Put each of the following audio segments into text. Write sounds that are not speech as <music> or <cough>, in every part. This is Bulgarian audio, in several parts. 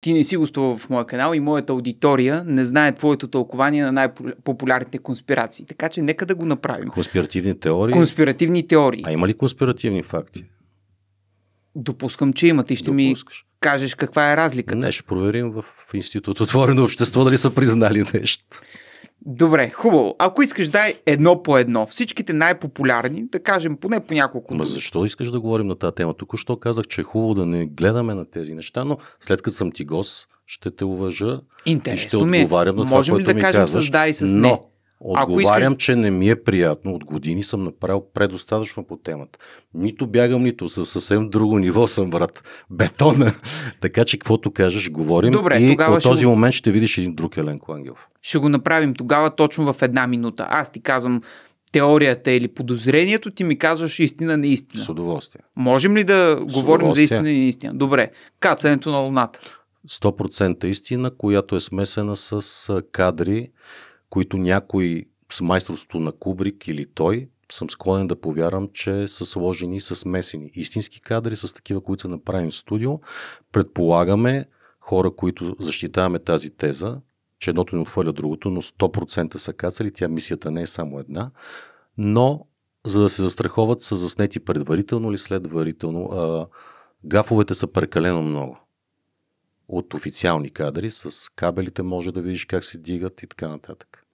ти не си гостува в моя канал и моята аудитория не знае твоето тълкование на най-популярните конспирации. Така че нека да го направим. Конспиративни теории? Конспиративни теории. А има ли конспиративни факти? Допускам, че има. Ти ще Допускаш. ми кажеш каква е разликата. Не, ще проверим в Институт Отворено общество дали са признали нещо. Добре, хубаво. Ако искаш, дай едно по едно. Всичките най-популярни, да кажем поне по няколко. Ма защо искаш да говорим на тази тема? Току-що казах, че е хубаво да не гледаме на тези неща, но след като съм ти гост, ще те уважа Интересно и ще ми. Е. отговарям на това, Можем което ли да ми кажем казваш, с да и с но... не? Отговарям, искаш... че не ми е приятно. От години съм направил предостатъчно по темата. Нито бягам, нито със съвсем друго ниво съм, брат. Бетона. <laughs> така че, каквото кажеш, говорим. Добре, и в този ще... момент ще видиш един друг Еленко Ангелов. Ще го направим тогава точно в една минута. Аз ти казвам теорията или подозрението, ти ми казваш истина, неистина. С удоволствие. Можем ли да говорим за истина и истина? Добре. Кацането на луната. 100% истина, която е смесена с кадри, които някой с майсторството на Кубрик или той съм склонен да повярвам, че са сложени с смесени. Истински кадри с такива, които са направени в студио. Предполагаме хора, които защитаваме тази теза, че едното не отхвърля другото, но 100% са кацали. Тя мисията не е само една. Но за да се застраховат са заснети предварително или следварително. А, гафовете са прекалено много от официални кадри с кабелите, може да видиш как се дигат и така нататък.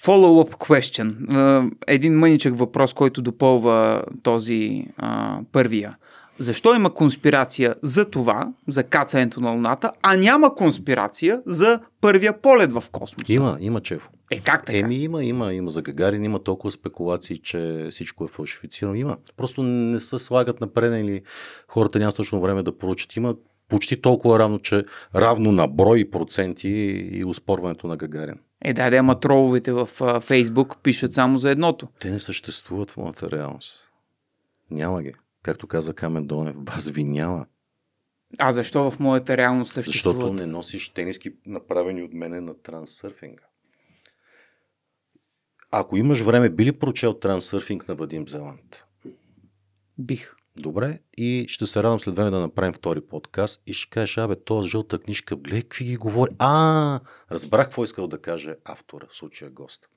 Follow-up question. Един мъничък въпрос, който допълва този а, първия. Защо има конспирация за това, за кацането на Луната, а няма конспирация за първия полет в космоса? Има, има, Чефо. Е, как така? Еми, има, има, има. За Гагарин има толкова спекулации, че всичко е фалшифицирано. Има. Просто не се слагат напред или хората нямат точно време да поручат. Има почти толкова равно, че равно на брой проценти и успорването на Гагарин. Е, да, да, ама троловете в а, Фейсбук пишат само за едното. Те не съществуват в моята реалност. Няма ги. Както каза Камен Донев, вас <laughs> ви няма. А защо в моята реалност съществуват? Защото не носиш тениски, направени от мене на трансърфинга. Ако имаш време, би ли прочел трансърфинг на Вадим Зеланд? Бих. Добре, и ще се радвам след време да направим втори подкаст и ще кажеш, абе, този жълта книжка, гледай какви ги говори. А, разбрах какво искал да каже автора, в случая гост.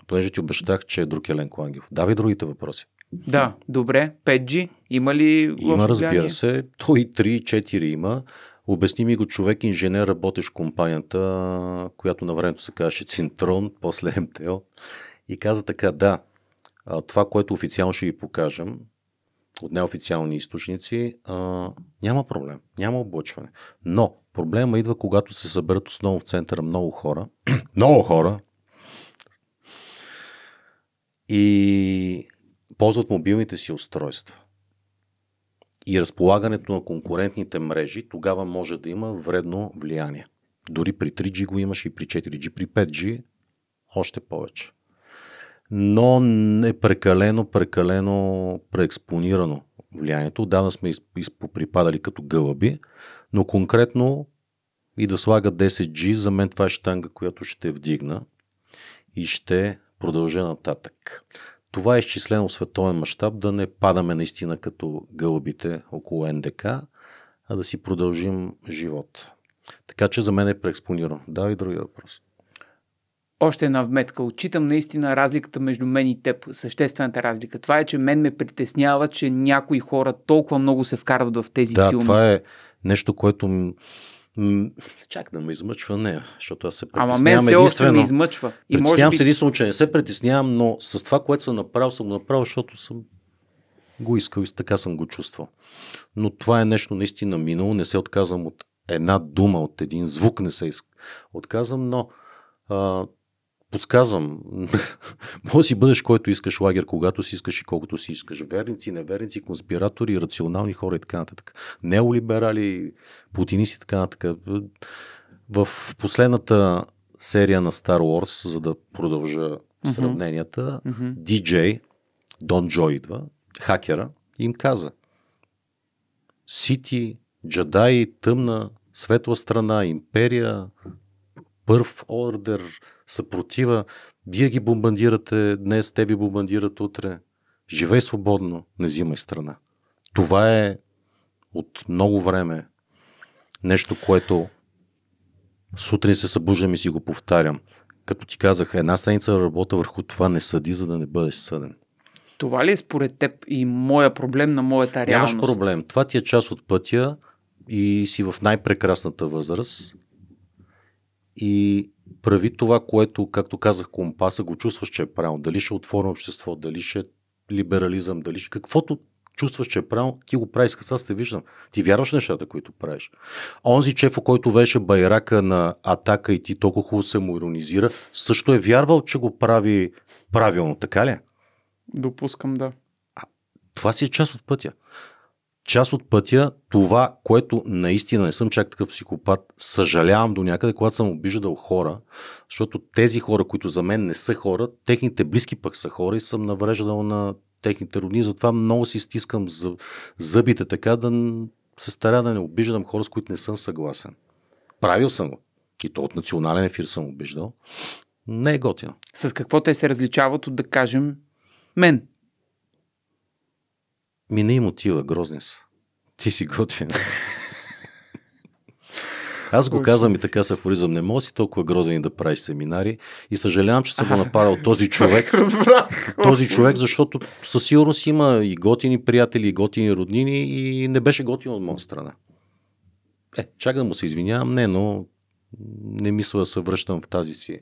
Но понеже ти обещах, че е друг Еленко Ангелов. Дави другите въпроси. Да, добре. 5G има ли Има, разбира се. Той 3-4 има. Обясни ми го човек, инженер, работещ в компанията, която на времето се казваше Цинтрон, после МТО. И каза така, да, това, което официално ще ви покажем, от неофициални източници, а, няма проблем, няма облъчване. Но проблема идва, когато се съберат основно в центъра много хора, <clears throat> много хора, и ползват мобилните си устройства. И разполагането на конкурентните мрежи тогава може да има вредно влияние. Дори при 3G го имаш и при 4G, при 5G още повече но е прекалено, прекалено преекспонирано влиянието. Отдавна сме изпоприпадали като гълъби, но конкретно и да слага 10G, за мен това е штанга, която ще вдигна и ще продължа нататък. Това е изчислено в световен мащаб, да не падаме наистина като гълъбите около НДК, а да си продължим живот. Така че за мен е преекспонирано. Да, и другия въпрос още една вметка. Отчитам наистина разликата между мен и теб, съществената разлика. Това е, че мен ме притеснява, че някои хора толкова много се вкарват в тези да, филми. Да, това е нещо, което Чак да ме измъчва, не, защото аз се притеснявам Ама мен се още ме измъчва. И притеснявам би... се единствено, че не се притеснявам, но с това, което съм направил, съм го направил, защото съм го искал и така съм го чувствал. Но това е нещо наистина минало, не се отказвам от една дума, от един звук не се отказвам, но а, подсказвам, <laughs> може си бъдеш който искаш лагер, когато си искаш и колкото си искаш. Верници, неверници, конспиратори, рационални хора и така нататък. Неолиберали, путинисти и така нататък. В последната серия на Star Wars, за да продължа сравненията, mm-hmm. DJ, Дон Джо идва, хакера, им каза Сити, джадаи, тъмна, светла страна, империя, първ ордер, съпротива. Вие ги бомбандирате днес, те ви бомбандират утре. Живей свободно, не взимай страна. Това е от много време нещо, което сутрин се събуждам и си го повтарям. Като ти казах, една седмица работа върху това не съди, за да не бъдеш съден. Това ли е според теб и моя проблем на моята реалност? Нямаш проблем. Това ти е част от пътя и си в най-прекрасната възраст и прави това, което, както казах, компаса го чувстваш, че е правилно. Дали ще е отворено общество, дали ще е либерализъм, дали ще... Каквото чувстваш, че е правилно, ти го правиш, аз те виждам. Ти вярваш в нещата, които правиш. Онзи чефо, който беше байрака на атака и ти толкова хубаво се му иронизира, също е вярвал, че го прави правилно, така ли? Е? Допускам, да. А, това си е част от пътя част от пътя, това, което наистина не съм чак такъв психопат, съжалявам до някъде, когато съм обиждал хора, защото тези хора, които за мен не са хора, техните близки пък са хора и съм навреждал на техните родни, затова много си стискам зъбите така да се старя да не обиждам хора, с които не съм съгласен. Правил съм го. И то от национален ефир съм обиждал. Не е готино. С какво те се различават от, да кажем, мен? Ми не им отива, грозни са. Ти си готвен. <laughs> Аз го казвам и така с афоризъм. Не мога си толкова грозен да правиш семинари. И съжалявам, че съм го направил този <laughs> човек. Този човек, защото със сигурност има и готини приятели, и готини роднини, и не беше готин от моя страна. Е, чак да му се извинявам, не, но не мисля да се връщам в тази си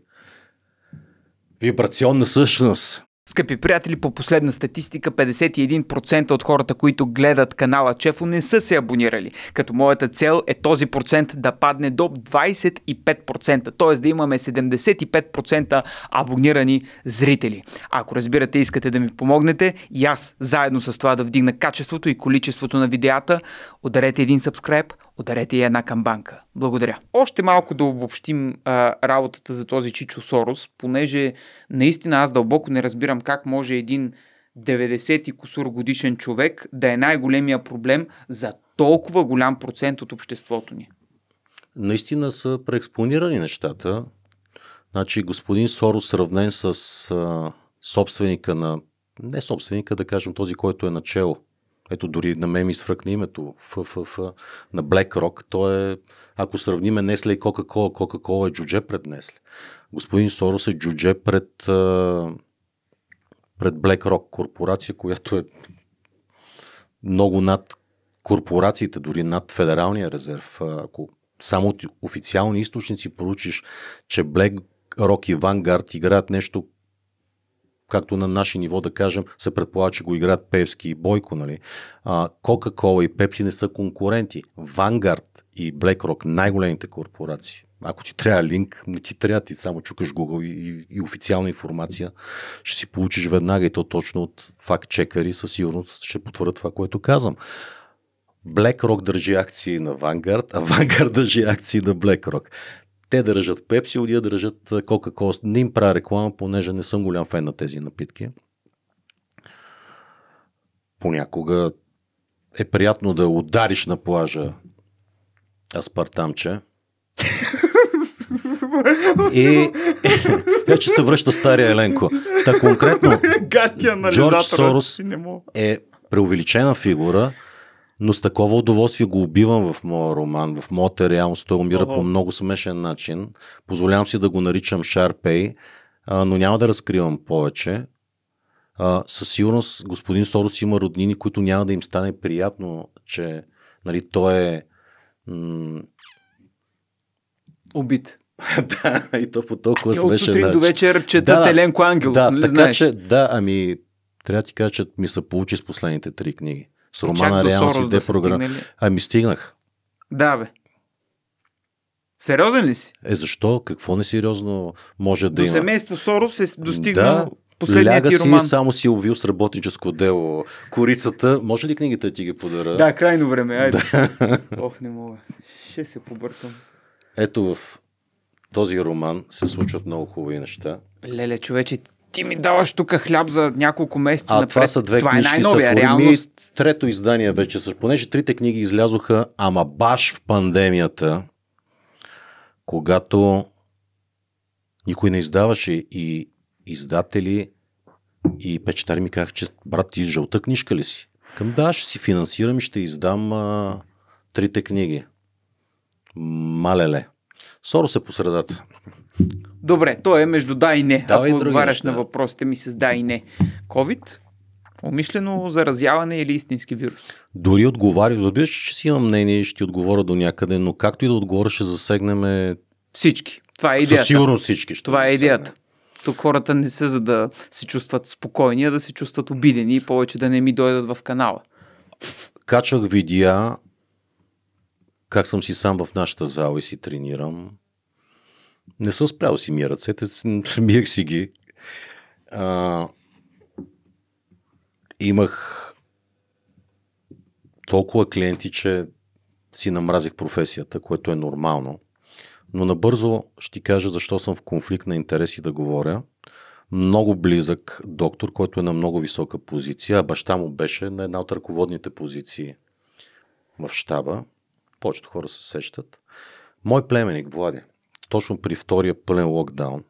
вибрационна същност. Скъпи приятели, по последна статистика 51% от хората, които гледат канала Чефо не са се абонирали, като моята цел е този процент да падне до 25%, т.е. да имаме 75% абонирани зрители. Ако разбирате, искате да ми помогнете и аз заедно с това да вдигна качеството и количеството на видеята, ударете един сабскрайб, ударете и една камбанка. Благодаря. Още малко да обобщим а, работата за този Чичо Сорос, понеже наистина аз дълбоко не разбирам как може един 90 и кусур годишен човек да е най-големия проблем за толкова голям процент от обществото ни. Наистина са преекспонирани нещата. Значи господин Сорос сравнен с а, собственика на, не собственика, да кажем този, който е начало ето дори на мен ми свръкне името ФФФ на Rock, То е, ако сравниме Несле и Кока-Кола, Кока-Кола е джудже пред Несле. Господин Сорос е джудже пред, пред Rock корпорация, която е много над корпорациите, дори над Федералния резерв. Ако само от официални източници поручиш, че Rock и Vanguard играят нещо както на наше ниво да кажем, се предполага, че го играят Певски и Бойко, нали? Кока-Кола и Пепси не са конкуренти. Вангард и Блекрок най-големите корпорации, ако ти трябва линк, не ти трябва, ти само чукаш Google и, и, и официална информация ще си получиш веднага и то точно от факт-чекари със сигурност ще потвърдят това, което казвам. BlackRock държи акции на Vanguard, а Vanguard държи акции на BlackRock те държат пепси, одия да държат Кока-Кола. Не им правя реклама, понеже не съм голям фен на тези напитки. Понякога е приятно да удариш на плажа аспартамче. И <laughs> вече се връща стария Еленко. Та конкретно Джордж Сорос е преувеличена фигура, но с такова удоволствие го убивам в моя роман, в моята реалност. Той умира uh-huh. по много смешен начин. Позволявам си да го наричам Шарпей, а, но няма да разкривам повече. А, със сигурност господин Сорос има роднини, които няма да им стане приятно, че нали, той е м- убит. <laughs> да, и то по толкова смешен От сутрин до вечер чета да, Теленко Ангелов, да, нали така, знаеш? Че, да, ами трябва да ти кажа, че ми се получи с последните три книги с е, романа Реалност и Депрограм. Да ами стигнах. Да, бе. Сериозен ли си? Е, защо? Какво несериозно може да до има? До семейство Сорос е достигнал да, последния ляга ти роман. си, само си е увил с работническо дело. Корицата, може ли книгите ти ги подара? Да, крайно време, айде. Да. <laughs> Ох, не мога. Ще се побъркам. Ето в този роман се случват много хубави неща. Леле, човече, ти ми даваш тук хляб за няколко месеца. А напред. това са две това е книжки, е са форми, трето издание вече, са, понеже трите книги излязоха, ама баш в пандемията, когато никой не издаваше и издатели и печатари ми казаха, че брат, ти жълта книжка ли си? Към да, ще си финансирам и ще издам а, трите книги. Малеле. Соро се по средата. Добре, то е между да и не. Давай Ако отговаряш на въпросите ми с да и не. COVID, умишлено заразяване или истински вирус? Дори отговаря, добиваш, че си имам мнение и ще ти отговоря до някъде, но както и да отговоря, ще засегнем всички. Това е идеята. Със всички. Ще Това е идеята. Тук хората не са за да се чувстват спокойни, а да се чувстват обидени и повече да не ми дойдат в канала. Качвах видеа как съм си сам в нашата зала и си тренирам. Не съм спрял си мия ръцете, миях си ги. А, имах толкова клиенти, че си намразих професията, което е нормално. Но набързо ще кажа защо съм в конфликт на интереси да говоря. Много близък доктор, който е на много висока позиция, а баща му беше на една от ръководните позиции в щаба. Повечето хора се сещат. Мой племеник, Влади, точно при втория пълен локдаун,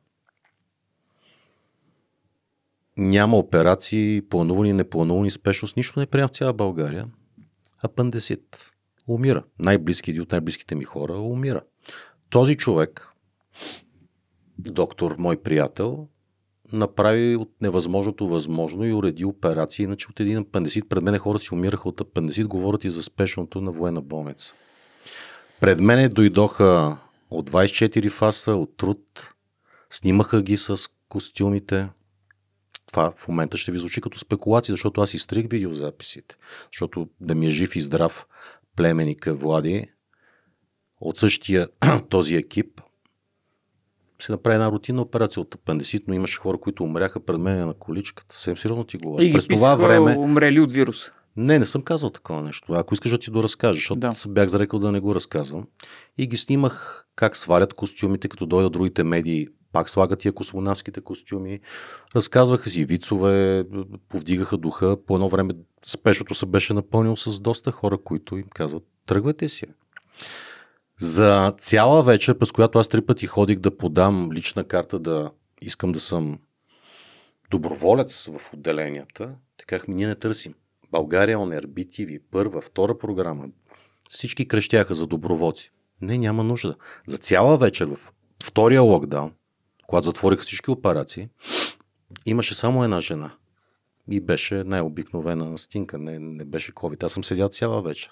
няма операции, планувани, непланувани, спешност, нищо не приема в цяла България. Апандесит. Умира. Най-близки, от най-близките ми хора умира. Този човек, доктор, мой приятел, направи от невъзможното възможно и уреди операции, иначе от един апандесит. Пред мен хора си умираха от апандесит, говорят и за спешното на военна болница. Пред мене дойдоха от 24 фаса, от труд. Снимаха ги с костюмите. Това в момента ще ви звучи като спекулация, защото аз изтрих видеозаписите. Защото да ми е жив и здрав племеника Влади от същия <clears throat> този екип се направи една рутинна операция от апендисит, но имаше хора, които умряха пред мен на количката. Съвсем сериозно ти говоря. През това време... Умрели от вируса. Не, не съм казал такова нещо. Ако искаш да ти разкажеш, защото да. бях зарекал да не го разказвам. И ги снимах как свалят костюмите, като дойдат другите медии, пак слагат тия космонавските костюми. Разказваха си вицове, повдигаха духа. По едно време спешното се беше напълнил с доста хора, които им казват, тръгвайте си. За цяла вечер, през която аз три пъти ходих да подам лична карта, да искам да съм доброволец в отделенията, така ми ние не търсим. България он РБТВ, е първа, втора програма, всички крещяха за доброволци. Не, няма нужда. За цяла вечер в втория локдаун, когато затвориха всички операции, имаше само една жена. И беше най-обикновена стинка, не, не беше COVID. Аз съм седял цяла вечер.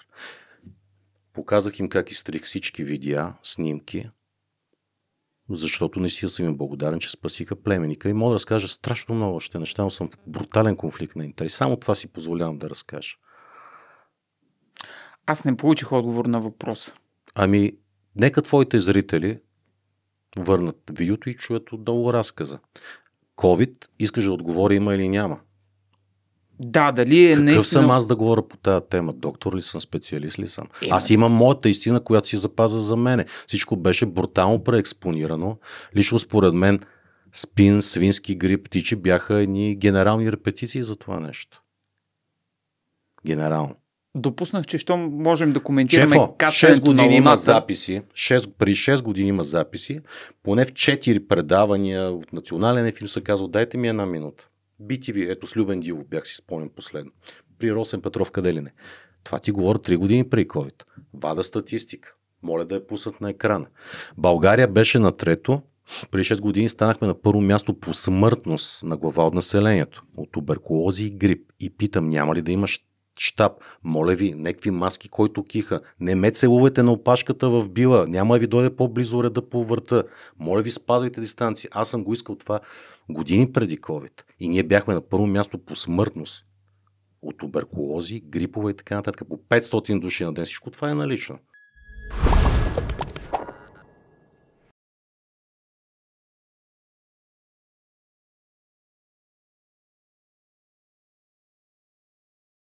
Показах им как изтрих всички видеа, снимки, защото не си съм им благодарен, че спасиха племеника и мога да разкажа страшно много още неща, но съм в брутален конфликт на интерес. Само това си позволявам да разкажа. Аз не получих отговор на въпроса. Ами, нека твоите зрители върнат видеото и чуят отдолу разказа. COVID, искаш да отговори има или няма. Да, дали е Какъв наистина... съм аз да говоря по тази тема? Доктор ли съм, специалист ли съм? Именно. аз имам моята истина, която си запаза за мене. Всичко беше брутално преекспонирано. Лично според мен спин, свински грип, птичи бяха едни генерални репетиции за това нещо. Генерално. Допуснах, че що можем да коментираме Шефо, как 6 години има записи, 6, при 6 години има записи, поне в 4 предавания от национален ефир се казва, дайте ми една минута. BTV, ето с Любен Дилов бях си спомнен последно. При Росен Петров къде ли не. Това ти говоря 3 години при COVID. Вада статистика. Моля да я пуснат на екрана. България беше на трето. При 6 години станахме на първо място по смъртност на глава от населението. От туберкулози и грип. И питам, няма ли да имаш щаб. Моля ви, некви маски, който киха. Не ме целувайте на опашката в била. Няма ви дойде по-близо реда по върта. Моля ви, спазвайте дистанции. Аз съм го искал това години преди COVID. И ние бяхме на първо място по смъртност от туберкулози, грипове и така нататък. По 500 души на ден. Всичко това е налично.